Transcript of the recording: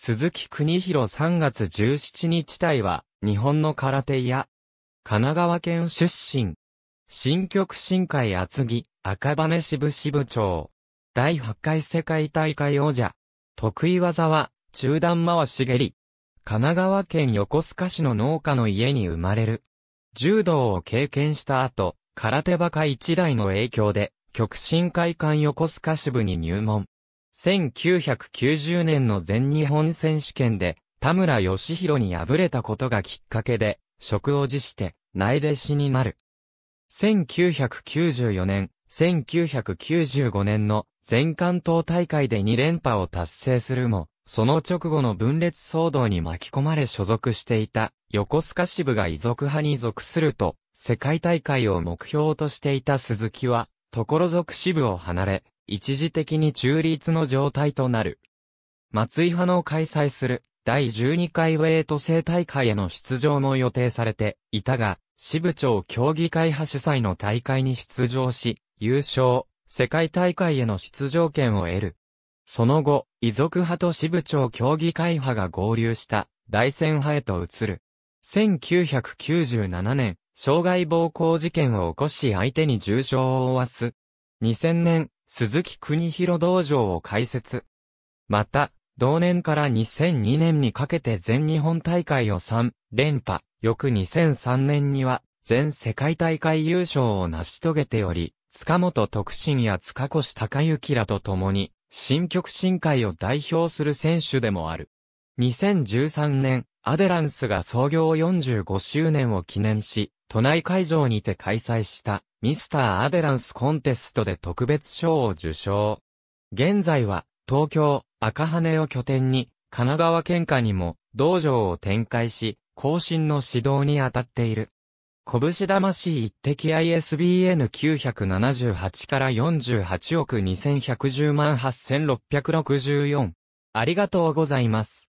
鈴木国広3月17日隊は、日本の空手や、神奈川県出身、新極新海厚木、赤羽支部支部長、第8回世界大会王者、得意技は、中段回し蹴り、神奈川県横須賀市の農家の家に生まれる。柔道を経験した後、空手バカ一代の影響で、極真会館横須賀支部に入門。1990年の全日本選手権で、田村義弘に敗れたことがきっかけで、職を辞して、内弟子になる。1994年、1995年の全関東大会で2連覇を達成するも、その直後の分裂騒動に巻き込まれ所属していた横須賀支部が遺族派に属すると、世界大会を目標としていた鈴木は、所属支部を離れ、一時的に中立の状態となる。松井派の開催する第12回ウェイト制大会への出場も予定されていたが、支部長競技会派主催の大会に出場し、優勝、世界大会への出場権を得る。その後、遺族派と支部長競技会派が合流した大戦派へと移る。1997年、傷害暴行事件を起こし相手に重傷を負わす。2000年、鈴木国広道場を開設。また、同年から2002年にかけて全日本大会を3連覇、翌2003年には全世界大会優勝を成し遂げており、塚本徳信や塚越隆行らと共に、新極真会を代表する選手でもある。2013年、アデランスが創業45周年を記念し、都内会場にて開催したミスター・アデランスコンテストで特別賞を受賞。現在は、東京、赤羽を拠点に、神奈川県下にも、道場を展開し、後進の指導に当たっている。拳魂一滴 ISBN978 から48億2110万8664。ありがとうございます。